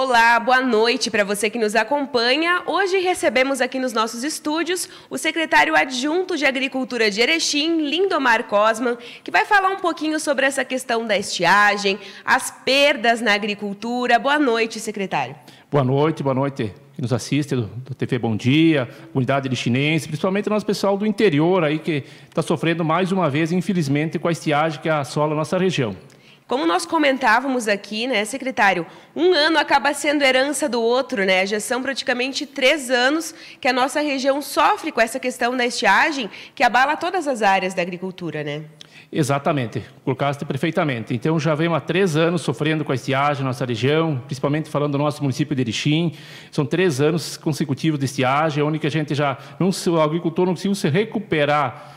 Olá, boa noite para você que nos acompanha. Hoje recebemos aqui nos nossos estúdios o secretário adjunto de Agricultura de Erechim, Lindomar Cosman, que vai falar um pouquinho sobre essa questão da estiagem, as perdas na agricultura. Boa noite, secretário. Boa noite, boa noite que nos assiste do, TV Bom Dia, comunidade erichinense, principalmente o nosso pessoal do interior aí que está sofrendo mais uma vez, infelizmente, com a estiagem que assola a nossa região. Como nós comentávamos aqui, né, secretário, um ano acaba sendo herança do outro, né? Já são praticamente três anos que a nossa região sofre com essa questão da estiagem que abala todas as áreas da agricultura, né? Exatamente, colocaste perfeitamente. Então já vem há três anos sofrendo com a estiagem na nossa região, principalmente falando do nosso município de Erechim. São três anos consecutivos de estiagem, é onde a gente já, não, o agricultor não conseguiu se recuperar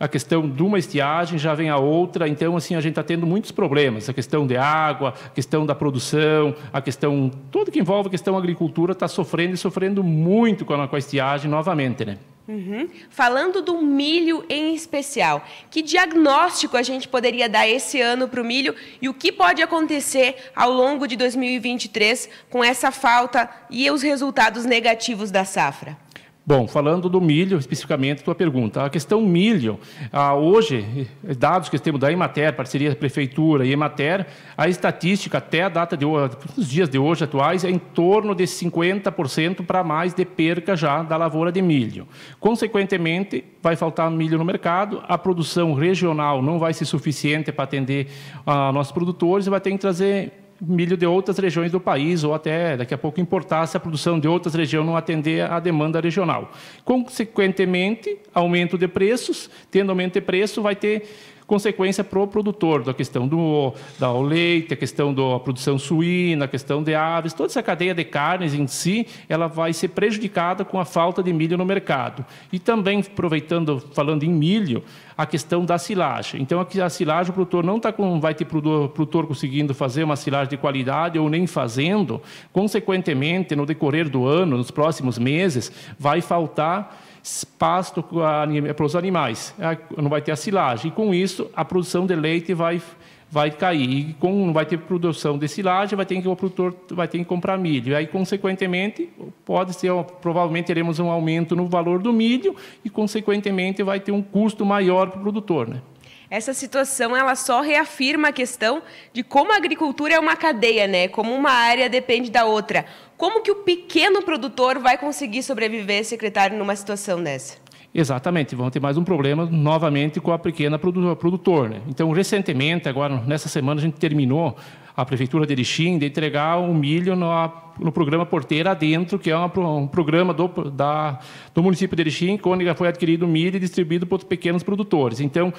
a questão de uma estiagem já vem a outra, então assim a gente está tendo muitos problemas, a questão de água, a questão da produção, a questão tudo que envolve a questão agricultura está sofrendo e sofrendo muito com a, com a estiagem novamente, né? Uhum. Falando do milho em especial, que diagnóstico a gente poderia dar esse ano para o milho e o que pode acontecer ao longo de 2023 com essa falta e os resultados negativos da safra? Bom, falando do milho, especificamente, tua pergunta. A questão milho, ah, hoje, dados que temos da Emater, parceria Prefeitura e Emater, a estatística até a data de hoje, os dias de hoje atuais, é em torno de 50% para mais de perca já da lavoura de milho. Consequentemente, vai faltar milho no mercado, a produção regional não vai ser suficiente para atender ah, nossos produtores e vai ter que trazer milho de outras regiões do país ou até daqui a pouco importar se a produção de outras regiões não atender à demanda regional. Consequentemente, aumento de preços, tendo aumento de preço, vai ter consequência para o produtor, da questão do da leite, a questão da produção suína, a questão de aves, toda essa cadeia de carnes em si, ela vai ser prejudicada com a falta de milho no mercado. E também, aproveitando, falando em milho, a questão da silagem. Então, a silagem, o produtor não tá com, vai ter o produtor conseguindo fazer uma silagem de qualidade ou nem fazendo. Consequentemente, no decorrer do ano, nos próximos meses, vai faltar pasto é para os animais, é, não vai ter a silagem. E com isso, a produção de leite vai, vai cair. E com, não vai ter produção de silagem, vai ter que, o produtor vai ter que comprar milho. E aí, consequentemente, pode ser, provavelmente teremos um aumento no valor do milho e, consequentemente, vai ter um custo maior para o produtor. Né? essa situação ela só reafirma a questão de como a agricultura é uma cadeia, né? Como uma área depende da outra. Como que o pequeno produtor vai conseguir sobreviver, secretário, numa situação dessa? Exatamente, vão ter mais um problema novamente com a pequena produtor, Né? Então, recentemente, agora nessa semana, a gente terminou a Prefeitura de Erechim de entregar o um milho na no programa Porteira Adentro, que é uma, um programa do, da, do município de Erechim, quando foi adquirido milho e distribuído para os pequenos produtores. Então,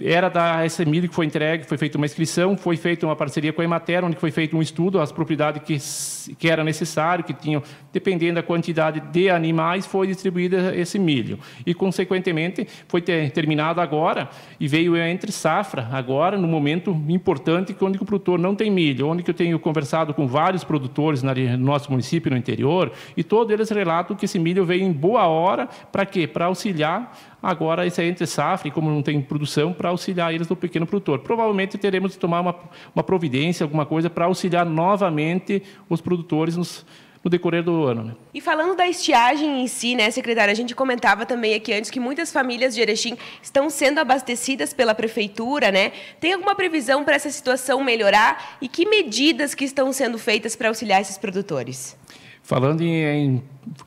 era da esse milho que foi entregue, foi feita uma inscrição, foi feita uma parceria com a Emater, onde foi feito um estudo as propriedades que, que era necessário, que tinham, dependendo da quantidade de animais, foi distribuída esse milho. E, consequentemente, foi ter, terminado agora e veio entre safra, agora, no momento importante, onde o produtor não tem milho, onde eu tenho conversado com vários produtores na no nosso município, no interior, e todos eles relatam que esse milho veio em boa hora, para quê? Para auxiliar agora esse é entre safra, e como não tem produção, para auxiliar eles do pequeno produtor. Provavelmente teremos de tomar uma, uma providência, alguma coisa, para auxiliar novamente os produtores nos no decorrer do ano. Né? E falando da estiagem em si, né, secretária, a gente comentava também aqui antes que muitas famílias de Erechim estão sendo abastecidas pela prefeitura, né? Tem alguma previsão para essa situação melhorar e que medidas que estão sendo feitas para auxiliar esses produtores? Falando em, em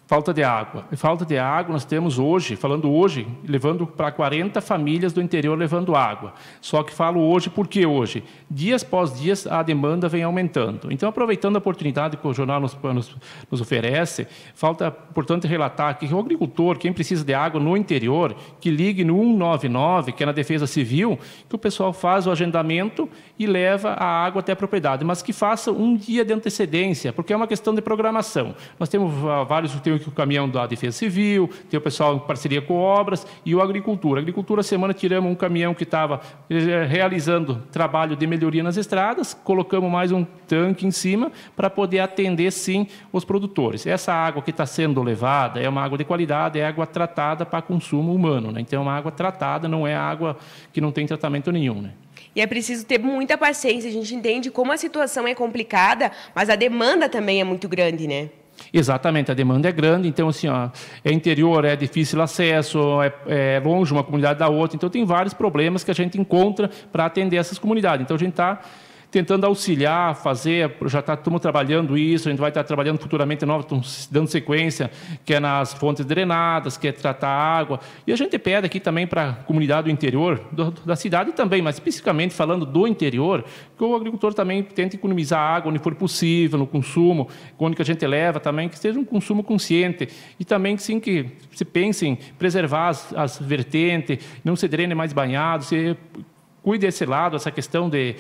falta de água. E falta de água nós temos hoje, falando hoje, levando para 40 famílias do interior levando água. Só que falo hoje porque hoje, dias após dias, a demanda vem aumentando. Então, aproveitando a oportunidade que o jornal nos, nos, nos oferece, falta, portanto, relatar que o agricultor, quem precisa de água no interior, que ligue no 199, que é na Defesa Civil, que o pessoal faz o agendamento e leva a água até a propriedade, mas que faça um dia de antecedência, porque é uma questão de programação. Nós temos ah, vários tem o caminhão da Defesa Civil, tem o pessoal em parceria com obras e o Agricultura. Agricultura, semana, tiramos um caminhão que estava eh, realizando trabalho de melhoria nas estradas, colocamos mais um tanque em cima para poder atender, sim, os produtores. Essa água que está sendo levada é uma água de qualidade, é água tratada para consumo humano. Né? Então, é uma água tratada, não é água que não tem tratamento nenhum. Né? E é preciso ter muita paciência. A gente entende como a situação é complicada, mas a demanda também é muito grande, né? Exatamente, a demanda é grande, então assim, ó, é interior, é difícil acesso, é, é, longe uma comunidade da outra, então tem vários problemas que a gente encontra para atender essas comunidades. Então a gente está tentando auxiliar, fazer, já tá, estamos trabalhando isso, a gente vai estar tá trabalhando futuramente nova, dando sequência, que é nas fontes drenadas, que é tratar água. E a gente pede aqui também para a comunidade do interior, do, da cidade também, mas especificamente falando do interior, que o agricultor também tente economizar água onde for possível, no consumo, quando que a gente leva também, que seja um consumo consciente. E também sim, que se pense em preservar as, as vertentes, não se drene mais banhado, se cuide desse lado, essa questão de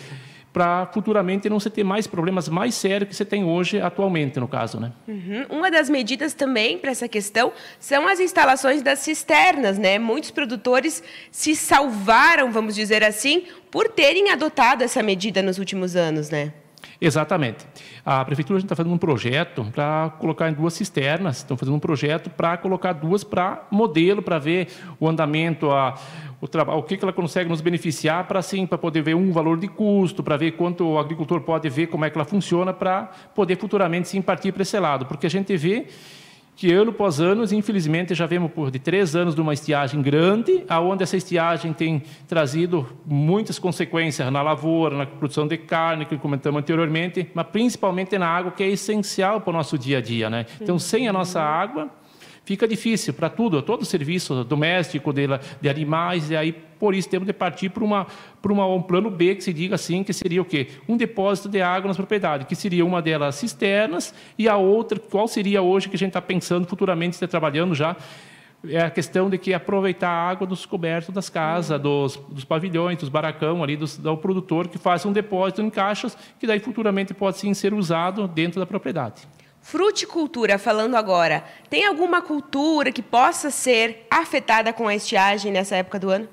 para futuramente não se ter mais problemas mais sérios que você tem hoje, atualmente, no caso. Né? Uhum. Uma das medidas também para essa questão são as instalações das cisternas. Né? Muitos produtores se salvaram, vamos dizer assim, por terem adotado essa medida nos últimos anos. Né? Exatamente. A prefeitura está fazendo um projeto para colocar em duas cisternas, estão fazendo um projeto para colocar duas para modelo, para ver o andamento, a, o, o que, que ela consegue nos beneficiar para sim, para poder ver um valor de custo, para ver quanto o agricultor pode ver como é que ela funciona, para poder futuramente sim partir para esse lado. Porque a gente vê que ano após ano, infelizmente, já vemos por de três anos de uma estiagem grande, aonde essa estiagem tem trazido muitas consequências na lavoura, na produção de carne, que comentamos anteriormente, mas principalmente na água, que é essencial para o nosso dia a dia. Né? Então, sem a nossa água, fica difícil para tudo, todo o serviço doméstico, de, de animais, e aí por isso temos de partir para uma, para uma, um plano B que se diga assim, que seria o quê? Um depósito de água nas propriedades, que seria uma delas cisternas e a outra, qual seria hoje que a gente está pensando futuramente, está trabalhando já, é a questão de que aproveitar a água dos cobertos das casas, dos, dos pavilhões, dos baracão ali, dos, do produtor, que faça um depósito em caixas, que daí futuramente pode sim ser usado dentro da propriedade. Fruticultura, falando agora, tem alguma cultura que possa ser afetada com a estiagem nessa época do ano?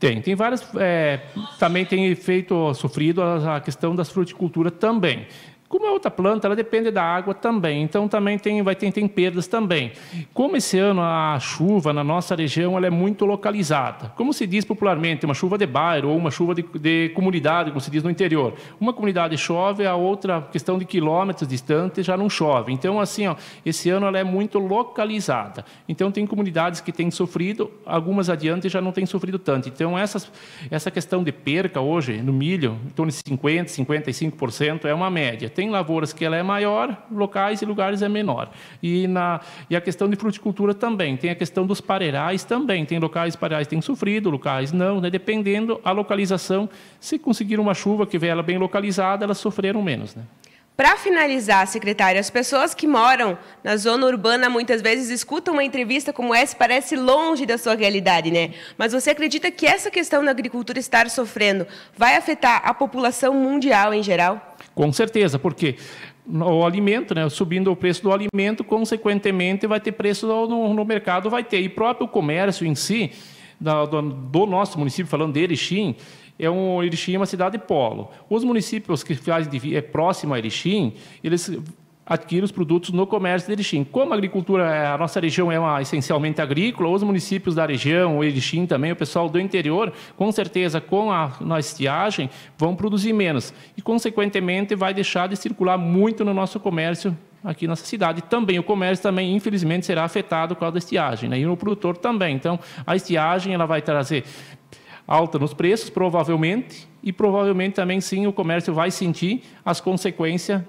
Tem, tem várias. É, também tem efeito sofrido a, a questão das fruticulturas também. Como é outra planta, ela depende da água também, então também tem, vai ter, tem perdas também. Como esse ano a chuva na nossa região ela é muito localizada, como se diz popularmente, uma chuva de bairro ou uma chuva de, de comunidade, como se diz no interior. Uma comunidade chove, a outra, questão de quilômetros distante, já não chove. Então, assim, ó, esse ano ela é muito localizada. Então, tem comunidades que têm sofrido, algumas adiante já não têm sofrido tanto. Então, essas, essa questão de perca hoje no milho, em torno de 50%, 55% é uma média. Tem tem lavouras que ela é maior, locais e lugares é menor. E, na, e a questão de fruticultura também, tem a questão dos pareirais também, tem locais pareirais têm sofrido, locais não, né? dependendo a localização, se conseguir uma chuva que vê ela bem localizada, elas sofreram menos. Né? Para finalizar, secretária, as pessoas que moram na zona urbana muitas vezes escutam uma entrevista como essa e parece longe da sua realidade, né? Mas você acredita que essa questão da agricultura estar sofrendo vai afetar a população mundial em geral? Com certeza, porque o alimento, né? Subindo o preço do alimento, consequentemente vai ter preço no, no mercado, vai ter. E próprio comércio em si, do, do nosso município, falando de Erechim, é um Erechim é uma cidade polo. Os municípios que fazem é próximo a Erechim, eles adquirem os produtos no comércio de Erechim. Como a agricultura, é, a nossa região é uma, essencialmente agrícola, os municípios da região, o Erechim também, o pessoal do interior, com certeza, com a, a estiagem, vão produzir menos. E, consequentemente, vai deixar de circular muito no nosso comércio aqui nessa cidade. Também o comércio também, infelizmente, será afetado por causa da estiagem, né? e o produtor também. Então, a estiagem ela vai trazer alta nos preços, provavelmente, e provavelmente também sim o comércio vai sentir as consequências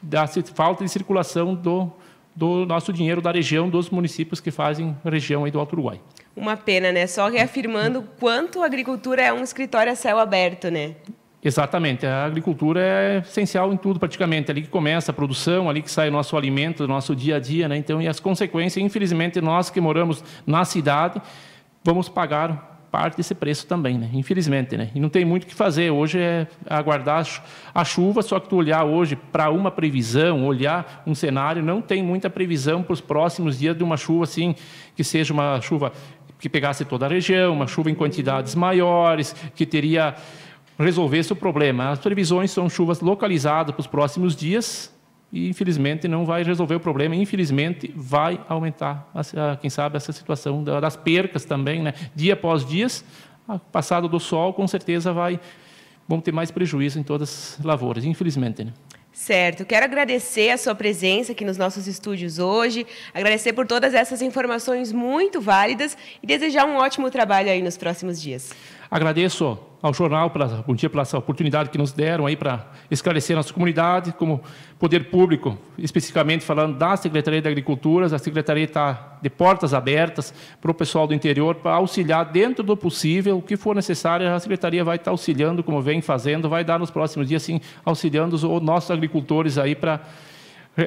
da falta de circulação do, do nosso dinheiro da região, dos municípios que fazem região aí do Alto Uruguai. Uma pena, né? Só reafirmando hum. quanto a agricultura é um escritório a céu aberto, né? Exatamente, a agricultura é essencial em tudo praticamente, ali que começa a produção, ali que sai o nosso alimento, o nosso dia a dia, né? Então, e as consequências, infelizmente, nós que moramos na cidade, vamos pagar parte desse preço também, né? infelizmente. Né? E não tem muito o que fazer. Hoje é aguardar a chuva, só que tu olhar hoje para uma previsão, olhar um cenário, não tem muita previsão para os próximos dias de uma chuva assim, que seja uma chuva que pegasse toda a região, uma chuva em quantidades maiores, que teria resolvesse o problema. As previsões são chuvas localizadas para os próximos dias, e infelizmente não vai resolver o problema, infelizmente vai aumentar, quem sabe, essa situação das percas também, né? dia após dia, passado do sol, com certeza vai, vão ter mais prejuízo em todas as lavouras, infelizmente. Né? Certo, quero agradecer a sua presença aqui nos nossos estúdios hoje, agradecer por todas essas informações muito válidas e desejar um ótimo trabalho aí nos próximos dias. Agradeço ao jornal pela, bom dia, pela essa oportunidade que nos deram aí para esclarecer a nossa comunidade, como poder público, especificamente falando da Secretaria da Agricultura, a Secretaria está de portas abertas para o pessoal do interior, para auxiliar dentro do possível, o que for necessário, a Secretaria vai estar tá auxiliando, como vem fazendo, vai dar nos próximos dias, sim, auxiliando os, os nossos agricultores aí para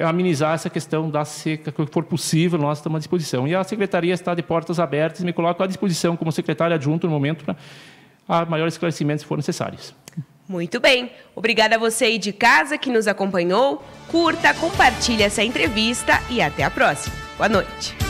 amenizar essa questão da seca, o que for possível, nós estamos à disposição. E a Secretaria está de portas abertas, me coloco à disposição como secretário adjunto no momento para a maiores esclarecimentos se for necessários. Muito bem. Obrigada a você aí de casa que nos acompanhou. Curta, compartilhe essa entrevista e até a próxima. Boa noite.